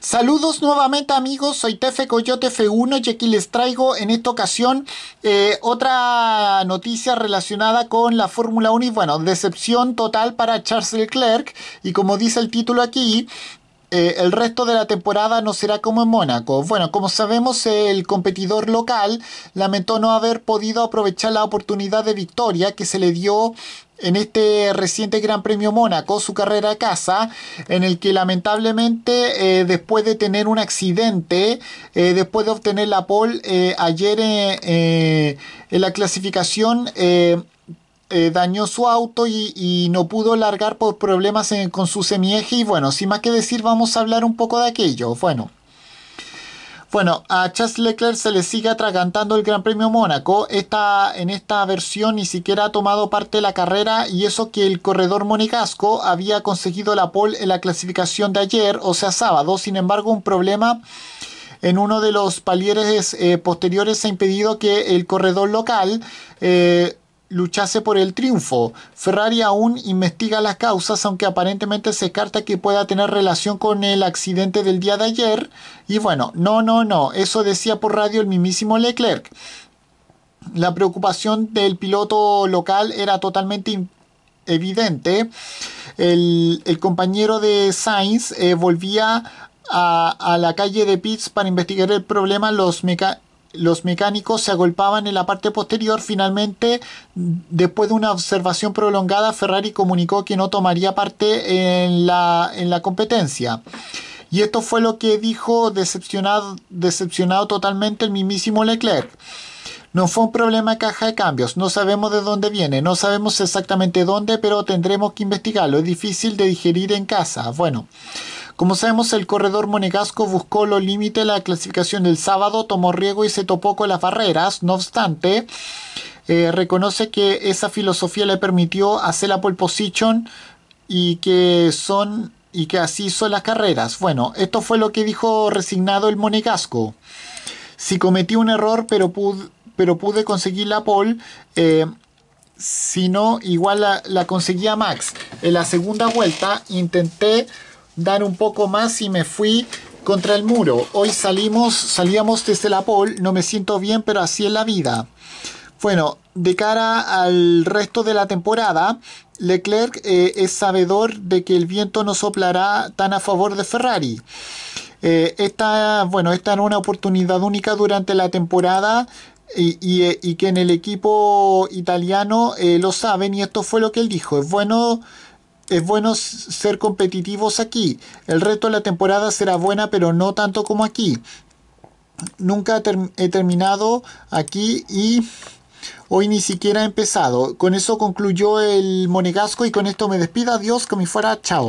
Saludos nuevamente amigos, soy Tefe Coyote F1 y aquí les traigo en esta ocasión eh, otra noticia relacionada con la Fórmula 1 y bueno, decepción total para Charles Leclerc y como dice el título aquí, eh, el resto de la temporada no será como en Mónaco. Bueno, como sabemos, el competidor local lamentó no haber podido aprovechar la oportunidad de victoria que se le dio en este reciente Gran Premio Mónaco, su carrera a casa, en el que lamentablemente eh, después de tener un accidente, eh, después de obtener la pole eh, ayer en la clasificación, dañó su auto y, no pudo largar por problemas con su semieje y bueno, sin más que decir vamos a hablar un poco de aquello. Bueno. Bueno, a Charles Leclerc se le sigue atragantando el Gran Premio Mónaco. Esta, en esta versión ni siquiera ha tomado parte de la carrera y eso que el corredor monegasco había conseguido la pole en la clasificación de ayer, o sea, sábado. Sin embargo, un problema en uno de los palieres eh, posteriores ha impedido que el corredor local eh, luchase por el triunfo. Ferrari aún investiga las causas, aunque aparentemente se carta que pueda tener relación con el accidente del día de ayer. Y bueno, no, no, no, eso decía por radio el mismísimo Leclerc. La preocupación del piloto local era totalmente evidente. El, compañero de Sainz eh, volvía a, la calle de Pitts para investigar el problema. Los, meca los mecánicos se agolpaban en la parte posterior. Finalmente, después de una observación prolongada, Ferrari comunicó que no tomaría parte en la, competencia. Y esto fue lo que dijo decepcionado, decepcionado totalmente el mismísimo Leclerc. No fue un problema de caja de cambios, no sabemos de dónde viene, no sabemos exactamente dónde, pero tendremos que investigarlo. Es difícil de digerir en casa. Bueno, como sabemos, el corredor monegasco buscó lo límite la clasificación del sábado, tomó riego y se topó con las barreras. No obstante, eh, reconoce que esa filosofía le permitió hacer la pole position y que son y que así son las carreras. Bueno, esto fue lo que dijo resignado el monegasco. Si cometí un error, pero pude, pero pude conseguir la pole, eh, si no, igual la conseguía Max. En la segunda vuelta intenté dar un poco más y me fui contra el muro. Hoy salimos, salíamos desde la pole, no me siento bien, pero así es la vida. Bueno, de cara al resto de la temporada, Leclerc eh, es sabedor de que el viento no soplará tan a favor de Ferrari. Eh, esta, bueno, esta era una oportunidad única durante la temporada y, eh, que en el equipo italiano lo saben y esto fue lo que él dijo. Es bueno es bueno ser competitivos aquí. El resto de la temporada será buena, pero no tanto como aquí. Nunca he terminado aquí y hoy ni siquiera he empezado. Con eso concluyó el monegasco y con esto me despido. Adiós, que me fuera. Chao.